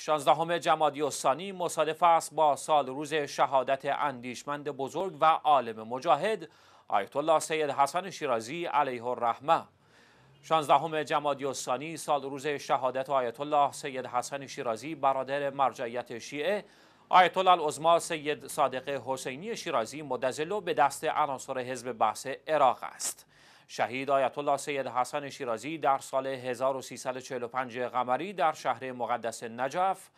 شانزدهم جمادی الثانی مصادف است با سال روز شهادت اندیشمند بزرگ و عالم مجاهد آیت الله سید حسن شیرازی علیه الرحمه شانزدهم جمادی الثانی سال روز شهادت آیت الله سید حسن شیرازی برادر مرجعیت شیعه آیت الله سید صادق حسینی شیرازی مدزلو به دست عناصر حزب بحث عراق است شهید آیت الله سید حسن شیرازی در سال 1345 قمری در شهر مقدس نجف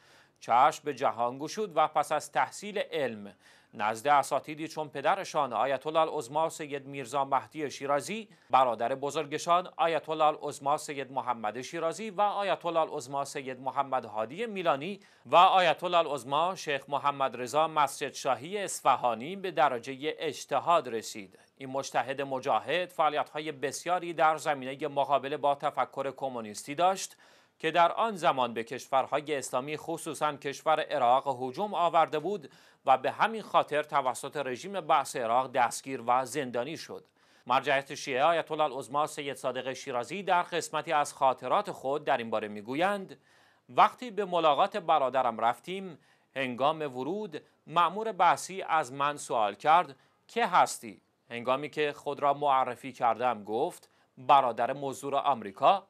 چشم به جهان گشود و پس از تحصیل علم نزد اساتیدی چون پدرشان آیت الله العظما سید میرزا مهدی شیرازی برادر بزرگشان آیت الله العظما سید محمد شیرازی و آیت الله العظما سید محمد هادی میلانی و آیت الله العظما شیخ محمد رضا مسجد شاهی اصفهانی به درجه اجتهاد رسید این مجتهد مجاهد فعالیت‌های بسیاری در زمینه مقابله با تفکر کمونیستی داشت که در آن زمان به کشورهای اسلامی خصوصا کشور عراق هجوم آورده بود و به همین خاطر توسط رژیم بحث عراق دستگیر و زندانی شد. مرجعیت شیعه آیت الله العظما سید صادق شیرازی در قسمتی از خاطرات خود در این باره میگویند وقتی به ملاقات برادرم رفتیم هنگام ورود مأمور بحثی از من سوال کرد که هستی هنگامی که خود را معرفی کردم گفت برادر مزدور آمریکا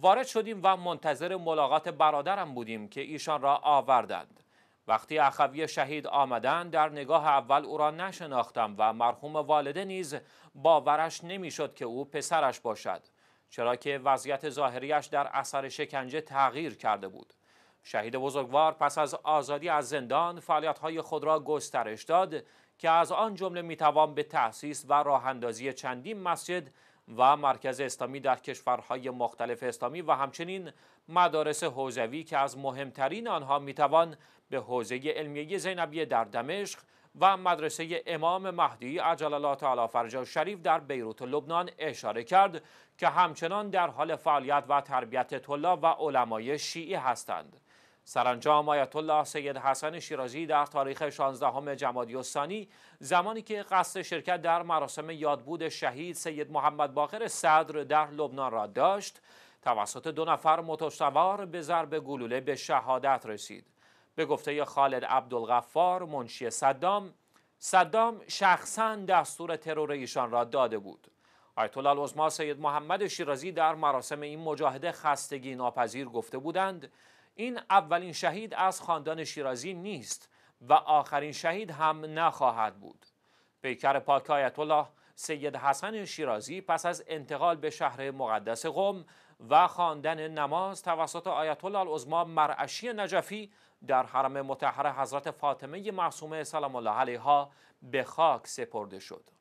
وارد شدیم و منتظر ملاقات برادرم بودیم که ایشان را آوردند وقتی اخوی شهید آمدند در نگاه اول او را نشناختم و مرحوم والده نیز باورش نمیشد که او پسرش باشد چرا که وضعیت ظاهریش در اثر شکنجه تغییر کرده بود شهید بزرگوار پس از آزادی از زندان فعالیت‌های خود را گسترش داد که از آن جمله میتوان به تأسیس و راهاندازی چندین مسجد و مرکز اسلامی در کشورهای مختلف اسلامی و همچنین مدارس حوزوی که از مهمترین آنها میتوان به حوزه علمیه زینبی در دمشق و مدرسه امام مهدی عجل الله تعالی فرجا شریف در بیروت لبنان اشاره کرد که همچنان در حال فعالیت و تربیت طلاب و علمای شیعی هستند. سرانجام آیت الله سید حسن شیرازی در تاریخ 16 جمادی الثانی زمانی که قصد شرکت در مراسم یادبود شهید سید محمد باقر صدر در لبنان را داشت توسط دو نفر متسوار به ضرب گلوله به شهادت رسید به گفته خالد عبدالغفار منشی صدام صدام شخصا دستور ترور ایشان را داده بود آیت الله سید محمد شیرازی در مراسم این مجاهده خستگی ناپذیر گفته بودند این اولین شهید از خاندان شیرازی نیست و آخرین شهید هم نخواهد بود پیکر پاک آیت الله سید حسن شیرازی پس از انتقال به شهر مقدس قم و خواندن نماز توسط آیت الله العظما مرعشی نجفی در حرم متحر حضرت فاطمه معصومه سلام الله علیها به خاک سپرده شد